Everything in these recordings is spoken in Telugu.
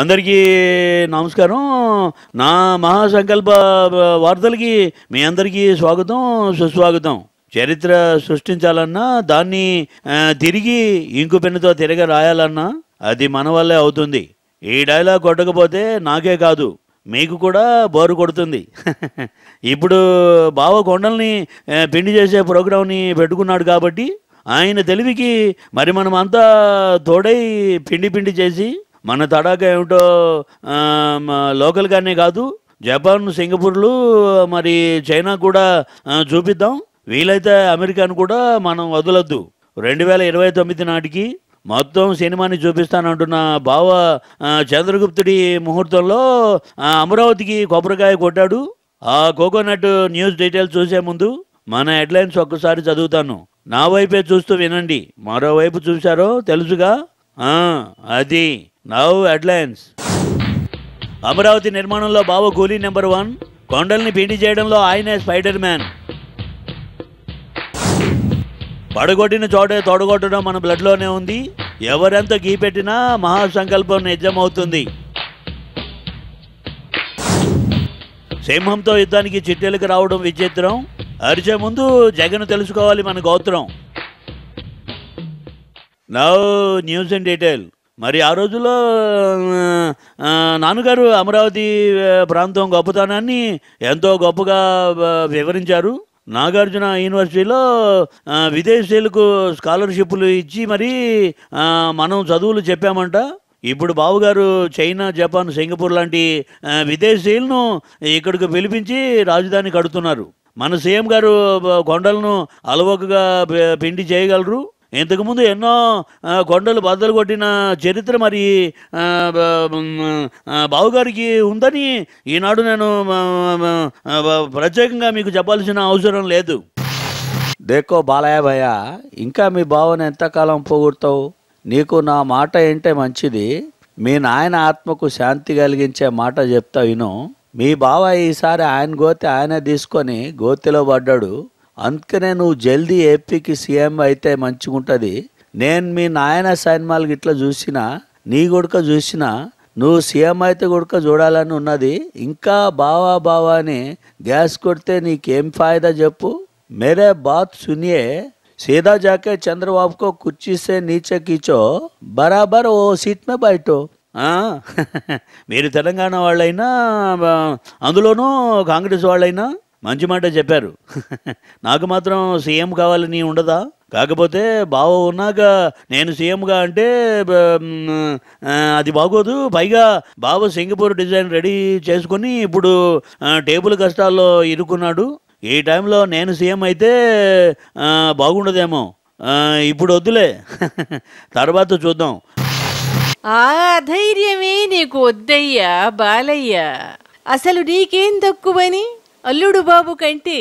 అందరికీ నమస్కారం నా మహాసంకల్ప వార్తలకి మీ అందరికీ స్వాగతం సుస్వాగతం చరిత్ర సృష్టించాలన్నా దాన్ని తిరిగి ఇంకు పెన్నుతో తిరగ రాయాలన్నా అది మన వల్లే అవుతుంది ఈ డైలాగ్ కొట్టకపోతే నాకే కాదు మీకు కూడా బోరు కొడుతుంది ఇప్పుడు బావ కొండల్ని పిండి చేసే ప్రోగ్రాంని పెట్టుకున్నాడు కాబట్టి ఆయన తెలివికి మరి మనం అంతా తోడై పిండి పిండి చేసి మన తడాక ఏమిటో లోకల్గానే కాదు జపాన్ సింగపూర్లు మరి చైనా కూడా చూపిద్దాం వీలైతే అమెరికాను కూడా మనం వదలొద్దు రెండు వేల ఇరవై తొమ్మిది నాటికి మొత్తం సినిమాని చూపిస్తానంటున్న బావ చంద్రగుప్తుడి ముహూర్తంలో అమరావతికి కొబ్బరికాయ కొట్టాడు ఆ కోకోనట్ న్యూస్ డీటెయిల్స్ చూసే ముందు మన హెడ్లైన్స్ ఒక్కసారి చదువుతాను నా వైపే చూస్తూ వినండి మరోవైపు చూశారో తెలుసుగా అది నవ్ హెడ్లైన్స్ అమరావతి నిర్మాణంలో బావ కూలీ నెంబర్ వన్ కొండల్ని పిండి చేయడంలో ఆయనే స్పైడర్ మ్యాన్ పడగొట్టిన చోటే తొడగొట్టడం మన బ్లడ్లోనే ఉంది ఎవరెంత గీపెట్టినా మహాసంకల్పం నిజమవుతుంది సింహంతో యుద్ధానికి చిట్టెలకు రావడం విచిత్రం అరిచే ముందు జగన్ తెలుసుకోవాలి మన గోత్రం నవ్ న్యూస్ అండ్ డీటెయిల్ మరి ఆ రోజుల్లో నాన్నగారు అమరావతి ప్రాంతం గొప్పతనాన్ని ఎంతో గొప్పగా వివరించారు నాగార్జున యూనివర్సిటీలో విదేశీయులకు స్కాలర్షిప్లు ఇచ్చి మరి మనం చదువులు చెప్పామంట ఇప్పుడు బావుగారు చైనా జపాన్ సింగపూర్ లాంటి విదేశీయులను ఇక్కడికి పిలిపించి రాజధాని కడుతున్నారు మన సీఎం గారు కొండలను అలవోకగా పిండి చేయగలరు ఇంతకుముందు ఎన్నో కొండలు బద్దలు కొట్టిన చరిత్ర మరి బావుగారికి ఉందని ఈనాడు నేను ప్రత్యేకంగా మీకు చెప్పాల్సిన అవసరం లేదు దేకో బాలయ్య భయ ఇంకా మీ బావను ఎంతకాలం పోగొడతావు నీకు నా మాట ఏంటే మంచిది మీ నాయన ఆత్మకు శాంతి కలిగించే మాట చెప్తా విను మీ బావ ఈసారి ఆయన గోతి ఆయన తీసుకొని గోతిలో పడ్డాడు అందుకనే నువ్వు జల్దీ ఏపీకి సీఎం అయితే మంచిగుంటుంది నేను మీ నాయన సినిమాలకు ఇట్లా చూసినా నీ కొడుక చూసినా నువ్వు సీఎం అయితే కొడుక చూడాలని ఉన్నది ఇంకా బావా బావా అని గ్యాస్ కొడితే నీకేం ఫాయిదా చెప్పు మేరే బాత్ సునియే సీదా జాకే చంద్రబాబుకో కుర్చీసే कुर्सी से బరాబర్ ఓ बराबर वो మీరు తెలంగాణ వాళ్ళైనా అందులోనూ కాంగ్రెస్ వాళ్ళైనా మంచి మాట చెప్పారు నాకు మాత్రం సీఎం కావాలని ఉండదా కాకపోతే బావ ఉన్నాక నేను సీఎంగా అంటే అది బాగోదు పైగా బావ సింగపూర్ డిజైన్ రెడీ చేసుకుని ఇప్పుడు టేబుల్ కష్టాల్లో ఇరుక్కున్నాడు ఈ టైంలో నేను సీఎం అయితే బాగుండదేమో ఇప్పుడు వద్దులే తర్వాత చూద్దాం ఆ ధైర్యమే నీకు వద్దయ్యా బాలయ్య అసలు నీకేం తక్కువని అల్లుడు బాబు కంటే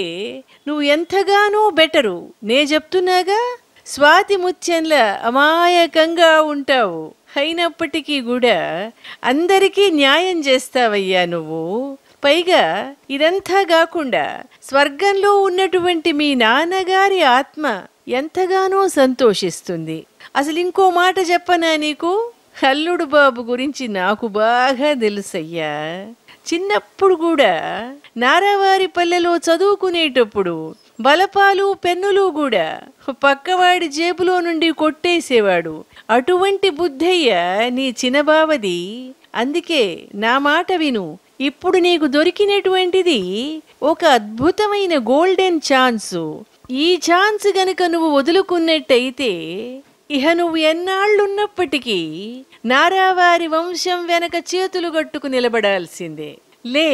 నువ్వు ఎంతగానో బెటరు నే చెప్తున్నాగా స్వాతి ముత్యంల అమాయకంగా ఉంటావు అయినప్పటికీ కూడా అందరికీ న్యాయం చేస్తావయ్యా నువ్వు పైగా ఇదంతా కాకుండా స్వర్గంలో ఉన్నటువంటి మీ నాన్నగారి ఆత్మ ఎంతగానో సంతోషిస్తుంది అసలు ఇంకో మాట చెప్పనా నీకు అల్లుడు బాబు గురించి నాకు బాగా తెలుసయ్యా చిన్నప్పుడు కూడా నారావారి పల్లెలో చదువుకునేటప్పుడు బలపాలు పెన్నులు కూడా పక్కవాడి జేబులో నుండి కొట్టేసేవాడు అటువంటి బుద్ధయ్య నీ చిన్నబావది అందుకే నా మాట విను ఇప్పుడు నీకు దొరికినటువంటిది ఒక అద్భుతమైన గోల్డెన్ ఛాన్సు ఈ ఛాన్స్ గనుక నువ్వు వదులుకున్నట్టయితే ఇహ నువ్వు ఎన్నాళ్ళున్నప్పటికీ నారావారి వంశం వెనక చేతులు గట్టుకు నిలబడాల్సిందే లే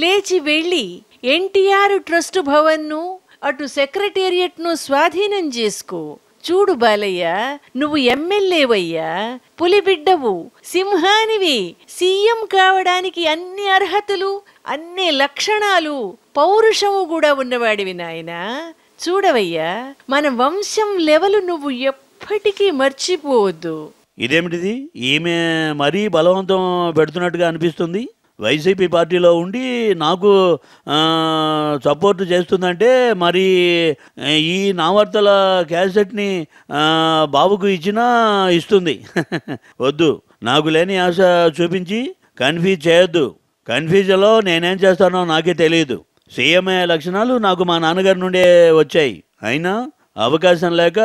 లేచి వెళ్ళి ఎన్టీఆర్ ట్రస్ట్ భవన్ను అటు సెక్రటేరియట్ను స్వాధీనం చేసుకో చూడు బాలయ్య నువ్వు ఎమ్మెల్యేవయ్యా పులిబిడ్డవు సింహానివి సీఎం కావడానికి అన్ని అర్హతలు అన్ని లక్షణాలు పౌరుషము కూడా ఉన్నవాడివి నాయనా చూడవయ్యా మన వంశం లెవలు నువ్వు ఎప్పుడు ఎప్పటికీ మర్చిపోవద్దు ఇదేమిటిది ఈమె మరీ బలవంతం పెడుతున్నట్టుగా అనిపిస్తుంది వైసీపీ పార్టీలో ఉండి నాకు సపోర్ట్ చేస్తుందంటే మరి ఈ నావార్తల క్యాసెట్ని బాబుకు ఇచ్చినా ఇస్తుంది వద్దు నాకు లేని ఆశ చూపించి కన్ఫ్యూజ్ చేయొద్దు కన్ఫ్యూజ్లో నేనేం చేస్తానో నాకే తెలియదు సీఎంఏ లక్షణాలు నాకు మా నాన్నగారి నుండే వచ్చాయి అయినా అవకాశం లేక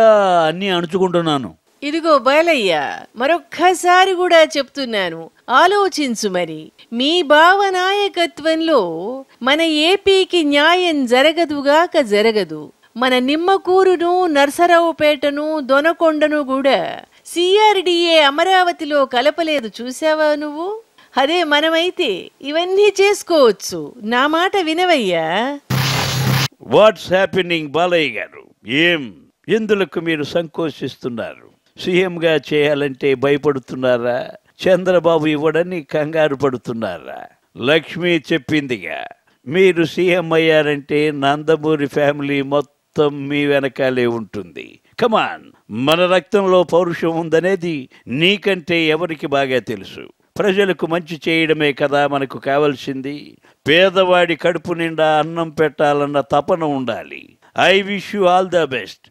అన్ని అణుచుకుంటున్నాను ఇదిగో బాలయ్య మరొక్కసారి కూడా చెప్తున్నాను ఆలోచించు మరి మీ భావనాయకత్వంలో మన ఏపీకి న్యాయం జరగదుగాక జరగదు మన నిమ్మకూరును నర్సరావుపేటను దొనకొండను కూడా సిఆర్డిఏ అమరావతిలో కలపలేదు చూసావా నువ్వు అదే మనమైతే ఇవన్నీ చేసుకోవచ్చు నా మాట వినవయ్యా వాట్స్ హ్యాపెనింగ్ బాలయ్య గారు ఏం ఎందులకు మీరు సంకోచిస్తున్నారు సీఎంగా చేయాలంటే భయపడుతున్నారా చంద్రబాబు ఇవ్వడని కంగారు పడుతున్నారా లక్ష్మి చెప్పిందిగా మీరు సీఎం అయ్యారంటే నందమూరి ఫ్యామిలీ మొత్తం మీ వెనకాలే ఉంటుంది కమాన్ మన రక్తంలో పౌరుషం ఉందనేది నీకంటే ఎవరికి బాగా తెలుసు ప్రజలకు మంచి చేయడమే కదా మనకు కావాల్సింది పేదవాడి కడుపు నిండా అన్నం పెట్టాలన్న తపన ఉండాలి I wish you all the best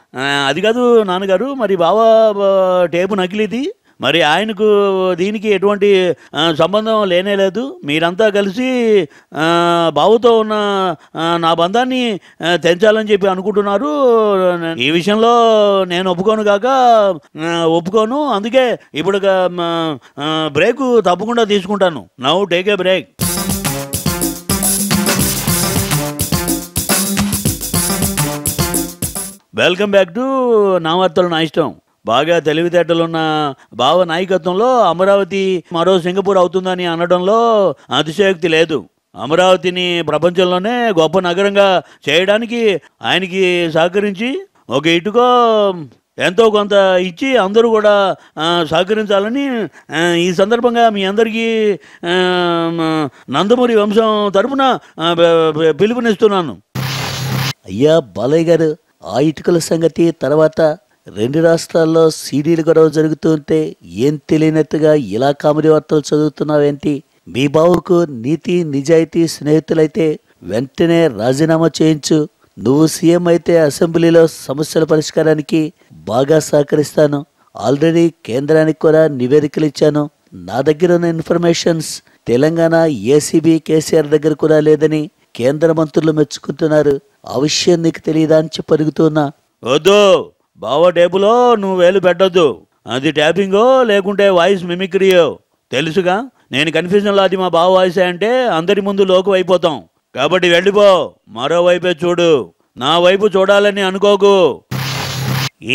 అది కాదు నాన్నగారు మరి బావా టేపు నగిలిది మరి ఆయనకు దీనికి ఎటువంటి సంబంధం లేనే లేదు మీరంతా కలిసి బావుతో ఉన్న నా బంధాన్ని తెంచాలని చెప్పి అనుకుంటున్నారు ఈ విషయంలో నేను ఒప్పుకోను కాక ఒప్పుకోను అందుకే ఇప్పుడు బ్రేక్ తప్పకుండా తీసుకుంటాను now take a break welcome back to నా వార్తలు నా ఇష్టం బాగా తెలివితేటలున్న భావ నాయకత్వంలో అమరావతి మరో సింగపూర్ అవుతుందని అనడంలో అతిశయోక్తి లేదు అమరావతిని ప్రపంచంలోనే గొప్ప నగరంగా చేయడానికి ఆయనకి సహకరించి ఒక ఇటుకో ఎంతో కొంత ఇచ్చి అందరూ కూడా సహకరించాలని ఈ సందర్భంగా మీ అందరికీ నందమూరి వంశం తరపున పిలుపునిస్తున్నాను అయ్యా బాలయ్య గారు ఆ ఇటుకల సంగతి తర్వాత రెండు రాష్ట్రాల్లో సీడీలు గొడవ జరుగుతుంటే ఏం తెలియనట్టుగా ఇలా కామెడీ వార్తలు చదువుతున్నావేంటి మీ బావుకు నీతి నిజాయితీ స్నేహితులైతే వెంటనే రాజీనామా చేయించు నువ్వు సీఎం అయితే అసెంబ్లీలో సమస్యల పరిష్కారానికి బాగా సహకరిస్తాను ఆల్రెడీ కేంద్రానికి కూడా నివేదికలు ఇచ్చాను నా దగ్గర ఉన్న ఇన్ఫర్మేషన్స్ తెలంగాణ ఏసీబీ కేసీఆర్ దగ్గర కూడా లేదని కేంద్ర మంత్రులు మెచ్చుకుంటున్నారు ఆ విషయం నీకు తెలియదా అని చెప్పరుగుతున్నా బావ టేపులో నువ్వు వేలు పెట్టొద్దు అది ట్యాపింగో లేకుంటే వాయిస్ మిమిక్రీయో తెలుసుగా నేను కన్ఫ్యూజన్లో అది మా బావ వాయిస్ అంటే అందరి ముందు లోకు అయిపోతాం కాబట్టి వెళ్ళిపో మరోవైపే చూడు నా వైపు చూడాలని అనుకోకు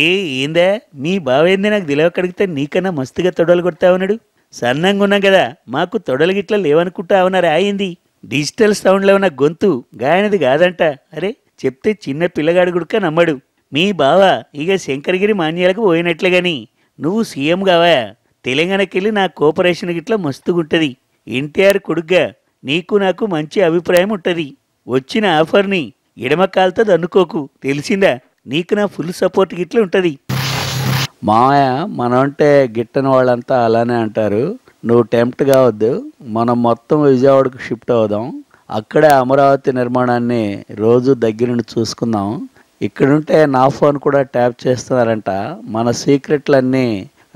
ఏ ఏందే మీ ఏంది నాకు తెలియకడిగితే నీకన్నా మస్తుగా తొడలు కొడతావన్నాడు సన్నంగా ఉన్నాం కదా మాకు తొడలు గిట్ల లేవనుకుంటావన్నారు అయింది డిజిటల్ సౌండ్లో ఉన్న గొంతు గాయనది కాదంట అరే చెప్తే చిన్న పిల్లగాడు గుడిక నమ్మడు మీ బావ ఇక శంకరగిరి మాన్యాలకు పోయినట్లే గాని నువ్వు సీఎం కావా తెలంగాణకెళ్ళి నా కోఆపరేషన్ గిట్లా మస్తుగుంటుంది ఎన్టీఆర్ కొడుగ్గా నీకు నాకు మంచి అభిప్రాయం ఉంటుంది వచ్చిన ఆఫర్ని ఎడమకాలతో దన్నుకోకు తెలిసిందా నీకు నా ఫుల్ సపోర్ట్ గిట్ల ఉంటుంది మాయ అంటే గిట్టని వాళ్ళంతా అలానే అంటారు నువ్వు టెంప్ట్ కావద్దు మనం మొత్తం విజయవాడకు షిఫ్ట్ అవుదాం అక్కడే అమరావతి నిర్మాణాన్ని రోజు దగ్గరుండి చూసుకుందాం ఇక్కడుంటే నా ఫోన్ కూడా ట్యాప్ చేస్తున్నారంట మన సీక్రెట్లన్నీ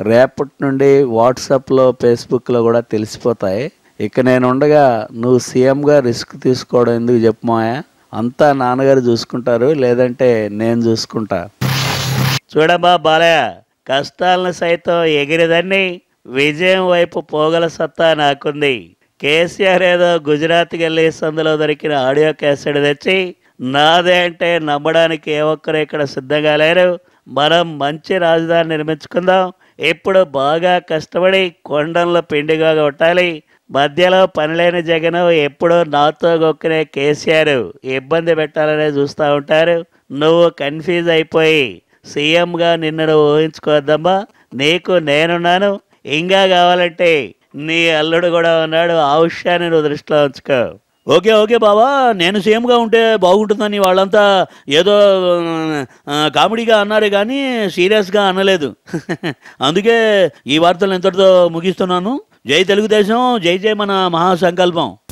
రేపటి నుండి వాట్సాప్లో ఫేస్బుక్లో కూడా తెలిసిపోతాయి ఇక నేను ఉండగా నువ్వు సీఎంగా రిస్క్ తీసుకోవడం ఎందుకు చెప్పమాయా అంతా నాన్నగారు చూసుకుంటారు లేదంటే నేను చూసుకుంటా చూడబా బాలయ్య కష్టాలను సైతం ఎగిరిదన్ని విజయం వైపు పోగల సత్తా నాకుంది కేసీఆర్ ఏదో గుజరాత్కి వెళ్ళి సందులో దొరికిన ఆడియో క్యాసెట్ తెచ్చి నాదే అంటే నమ్మడానికి ఏ ఒక్కరు ఇక్కడ సిద్ధంగా లేరు మనం మంచి రాజధాని నిర్మించుకుందాం ఎప్పుడు బాగా కష్టపడి కొండంలో పిండిగా కొట్టాలి మధ్యలో పనిలేని జగన్ ఎప్పుడో నాతో గొక్కునే కేసీఆర్ ఇబ్బంది పెట్టాలనే చూస్తూ ఉంటారు నువ్వు కన్ఫ్యూజ్ అయిపోయి సీఎంగా నిన్ను ఊహించుకోవద్దమ్మా నీకు నేనున్నాను ఇంకా కావాలంటే నీ అల్లుడు కూడా ఉన్నాడు ఆ విషయాన్ని నువ్వు దృష్టిలో ఉంచుకో ఓకే ఓకే బావా నేను సేమ్గా ఉంటే బాగుంటుందని వాళ్ళంతా ఏదో కామెడీగా అన్నారే కానీ సీరియస్గా అనలేదు అందుకే ఈ వార్తలు ఎంతటితో ముగిస్తున్నాను జై తెలుగుదేశం జై జై మన మహాసంకల్పం